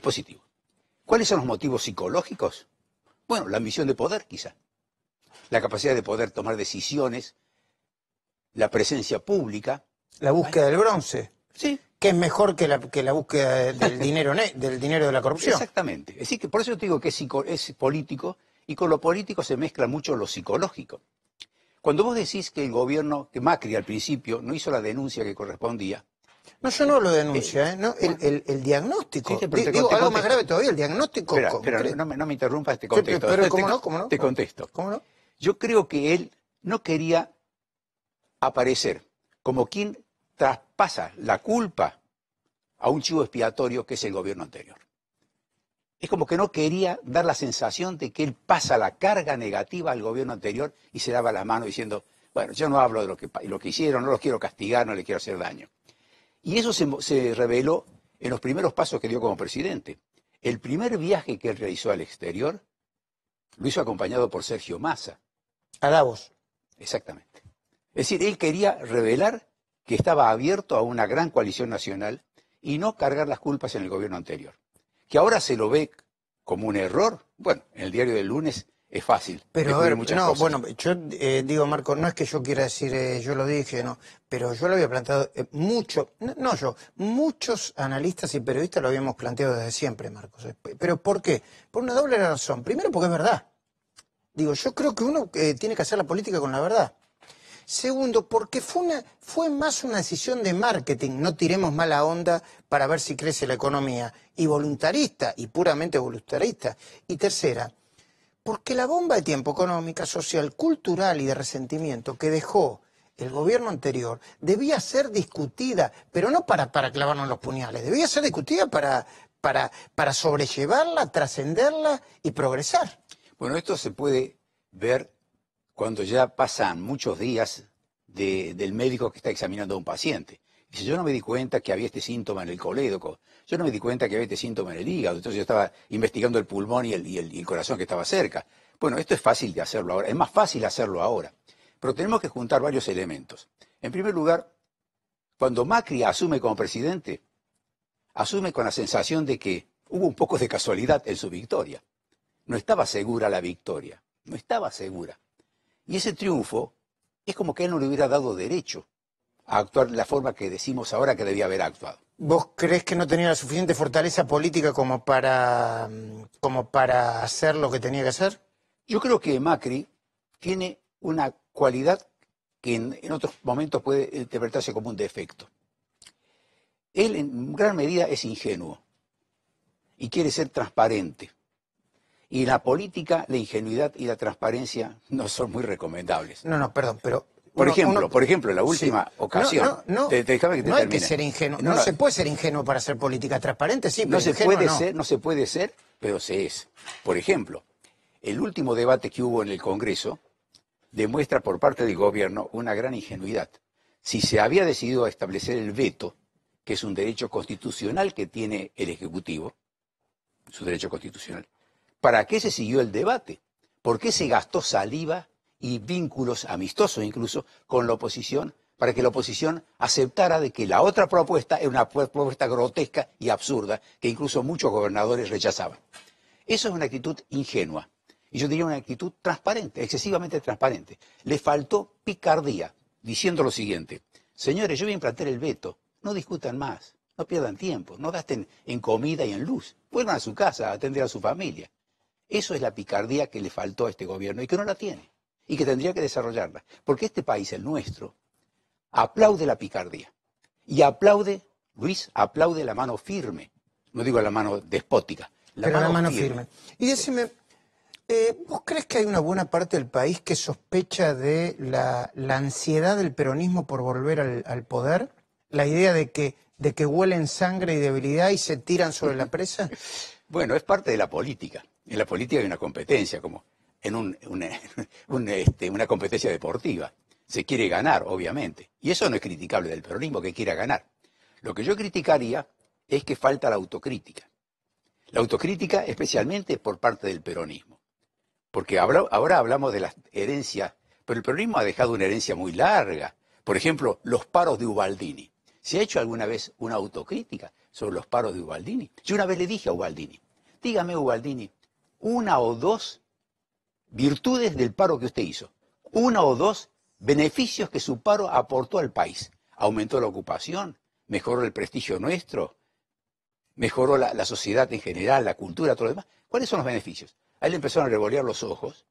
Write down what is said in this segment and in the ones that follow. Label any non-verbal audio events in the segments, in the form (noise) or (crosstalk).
positivo. ¿Cuáles son los motivos psicológicos? Bueno, la ambición de poder, quizá. La capacidad de poder tomar decisiones, la presencia pública. La búsqueda del bronce. Sí. Que es mejor que la, que la búsqueda del (laughs) dinero, del dinero de la corrupción. Exactamente. Es que por eso te digo que es, es político y con lo político se mezcla mucho lo psicológico. Cuando vos decís que el gobierno, que Macri al principio no hizo la denuncia que correspondía, no, yo no lo denuncio, ¿eh? ¿eh? el, diagnóstico. Digo, algo más grave todavía, el diagnóstico. Pero, no, me, no me interrumpas, ¿cómo no? Te contesto. Yo creo que él no quería aparecer como quien traspasa la culpa a un chivo expiatorio que es el gobierno anterior. Es como que no quería dar la sensación de que él pasa la carga negativa al gobierno anterior y se daba las mano diciendo, bueno, yo no hablo de lo que, lo que hicieron, no los quiero castigar, no les quiero hacer daño. Y eso se, reveló en los primeros pasos que dio como presidente. El primer viaje que él realizó al exterior lo hizo acompañado por Sergio Massa. A Davos. Exactamente. Es decir, él quería revelar que estaba abierto a una gran coalición nacional y no cargar las culpas en el gobierno anterior. Que ahora se lo ve como un error. Bueno, en el diario del lunes es fácil. Pero no, bueno, yo eh, digo, Marcos, no es que yo quiera decir eh, yo lo dije, no, pero yo lo había planteado eh, mucho, no, yo, muchos analistas y periodistas lo habíamos planteado desde siempre, Marcos. ¿Pero por qué? Por una doble razón. Primero, porque es verdad. Digo, yo creo que uno tiene que hacer la política con la verdad. Segundo, porque fue, una, fue más una decisión de marketing, no tiremos mala onda para ver si crece la economía, y voluntarista, y puramente voluntarista. Y tercera, porque la bomba de tiempo económica, social, cultural y de resentimiento que dejó el gobierno anterior debía ser discutida, pero no para, clavarnos los puñales, debía ser discutida para, para, sobrellevarla, trascenderla y progresar. Bueno, esto se puede ver cuando ya pasan muchos días del médico que está examinando a un paciente. Dice, yo no me di cuenta que había este síntoma en el colédoco, yo no me di cuenta que había este síntoma en el hígado, entonces yo estaba investigando el pulmón y el, y el corazón que estaba cerca. Bueno, esto es fácil de hacerlo ahora, es más fácil hacerlo ahora, pero tenemos que juntar varios elementos. En primer lugar, cuando Macri asume como presidente, asume con la sensación de que hubo un poco de casualidad en su victoria. No estaba segura la victoria, no estaba segura. Y ese triunfo es como que él no le hubiera dado derecho actuar de la forma que decimos ahora que debía haber actuado. ¿Vos crees que no tenía la suficiente fortaleza política como para, como para hacer lo que tenía que hacer? Yo creo que Macri tiene una cualidad que en, en otros momentos puede interpretarse como un defecto. Él en gran medida es ingenuo y quiere ser transparente. Y la política, la ingenuidad y la transparencia no son muy recomendables. No, no, perdón, pero por ejemplo, por ejemplo, la última ocasión. No, no, no. no hay que ser ingenuo. No, se puede ser ingenuo para hacer política transparente, sí. Pero no se puede ser, no se puede ser, pero se es. Por ejemplo, el último debate que hubo en el Congreso demuestra por parte del gobierno una gran ingenuidad. Si se había decidido establecer el veto, que es un derecho constitucional que tiene el Ejecutivo, su derecho constitucional, ¿para qué se siguió el debate? ¿Por qué se gastó saliva y vínculos amistosos incluso con la oposición para que la oposición aceptara de que la otra propuesta era una propuesta grotesca y absurda que incluso muchos gobernadores rechazaban. Eso es una actitud ingenua y yo diría una actitud transparente, excesivamente transparente. Le faltó picardía diciendo lo siguiente, señores, yo voy a implantar el veto, no discutan más, no pierdan tiempo, no gasten en comida y en luz, vuelvan a su casa a atender a su familia. Eso es la picardía que le faltó a este gobierno y que no la tiene y que tendría que desarrollarla. Porque este país, el nuestro, aplaude la picardía y aplaude, Luis, aplaude la mano firme, no digo la mano despótica, la mano, firme. Y decime, eh, ¿vos crees que hay una buena parte del país que sospecha de la, ansiedad del peronismo por volver al, poder? ¿La idea de que, de que huelen sangre y debilidad y se tiran sobre la presa? (laughs) bueno, es parte de la política. En la política hay una competencia, como en un, una, (laughs) este, una competencia deportiva. Se quiere ganar, obviamente. Y eso no es criticable del peronismo que quiera ganar. Lo que yo criticaría es que falta la autocrítica. La autocrítica especialmente por parte del peronismo. Porque ahora hablamos de las herencias, pero el peronismo ha dejado una herencia muy larga. Por ejemplo, los paros de Ubaldini. ¿Se ha hecho alguna vez una autocrítica sobre los paros de Ubaldini? Yo una vez le dije a Ubaldini, dígame Ubaldini, una o dos virtudes del paro que usted hizo. Una o dos beneficios que su paro aportó al país. Aumentó la ocupación, mejoró el prestigio nuestro, mejoró la, sociedad en general, la cultura, todo lo demás. ¿Cuáles son los beneficios? A él le empezaron a revolear los ojos,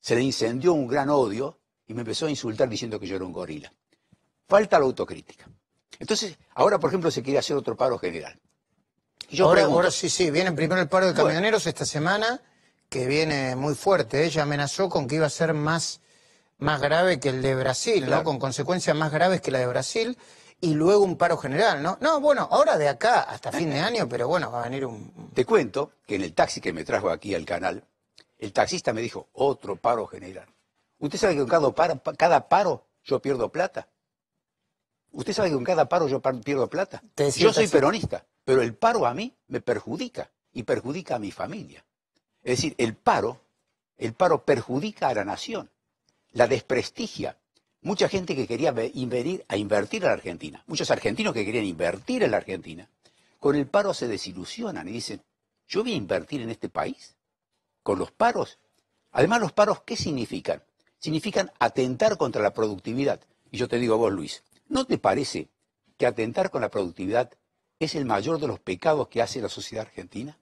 se le incendió un gran odio y me empezó a insultar diciendo que yo era un gorila. Falta la autocrítica. Entonces, ahora, por ejemplo, se quiere hacer otro paro general. ahora, sí, sí, viene primero el paro de camioneros esta semana que viene muy fuerte. Ella amenazó con que iba a ser más, más grave que el de Brasil, ¿no? Con consecuencias más graves que la de Brasil y luego un paro general, ¿no? No, bueno, ahora de acá hasta fin de año, pero bueno, va a venir un... Te cuento que en el taxi que me trajo aquí al canal, el taxista me dijo, otro paro general. ¿Usted sabe que con cada paro, cada paro yo pierdo plata? ¿Usted sabe que con cada paro yo pierdo plata? Yo soy peronista, pero el paro a mí me perjudica y perjudica a mi familia. Es decir, el paro, el paro perjudica a la nación, la desprestigia. Mucha gente que quería venir a invertir a la Argentina, muchos argentinos que querían invertir en la Argentina, con el paro se desilusionan y dicen, yo voy a invertir en este país, con los paros. Además, los paros, ¿qué significan? Significan atentar contra la productividad. Y yo te digo a vos, Luis, ¿no te parece que atentar con la productividad es el mayor de los pecados que hace la sociedad argentina?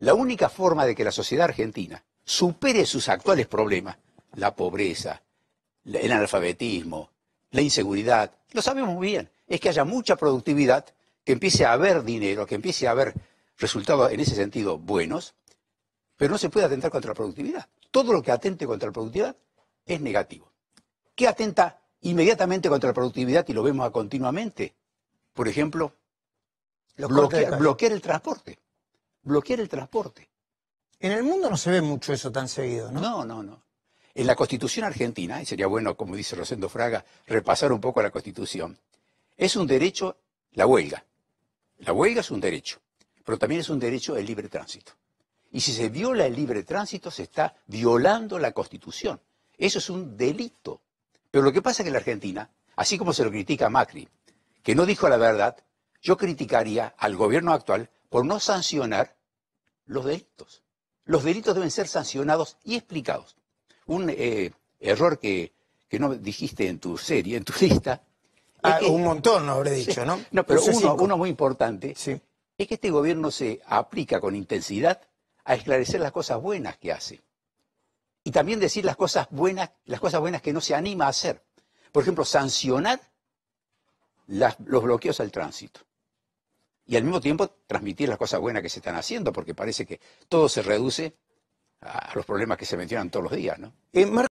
La única forma de que la sociedad argentina supere sus actuales problemas, la pobreza, el analfabetismo, la inseguridad, lo sabemos muy bien, es que haya mucha productividad, que empiece a haber dinero, que empiece a haber resultados en ese sentido buenos, pero no se puede atentar contra la productividad. Todo lo que atente contra la productividad es negativo. ¿Qué atenta inmediatamente contra la productividad y lo vemos continuamente? Por ejemplo, bloquear, bloquear el transporte bloquear el transporte. En el mundo no se ve mucho eso tan seguido, ¿no? No, no, no. En la Constitución argentina, y sería bueno, como dice Rosendo Fraga, repasar un poco la Constitución, es un derecho la huelga. La huelga es un derecho, pero también es un derecho el libre tránsito. Y si se viola el libre tránsito, se está violando la Constitución. Eso es un delito. Pero lo que pasa es que en la Argentina, así como se lo critica Macri, que no dijo la verdad, yo criticaría al gobierno actual por no sancionar los delitos. Los delitos deben ser sancionados y explicados. Un eh, error que, no dijiste en tu serie, en tu (laughs) lista. Ah, un montón no habré dicho, ¿no? No, pero uno, muy importante es que este gobierno se aplica con intensidad a esclarecer las cosas buenas que hace. Y también decir las cosas buenas, las cosas buenas que no se anima a hacer. Por ejemplo, sancionar los bloqueos al tránsito y al mismo tiempo transmitir las cosas buenas que se están haciendo, porque parece que todo se reduce a los problemas que se mencionan todos los días. ¿no? Eh,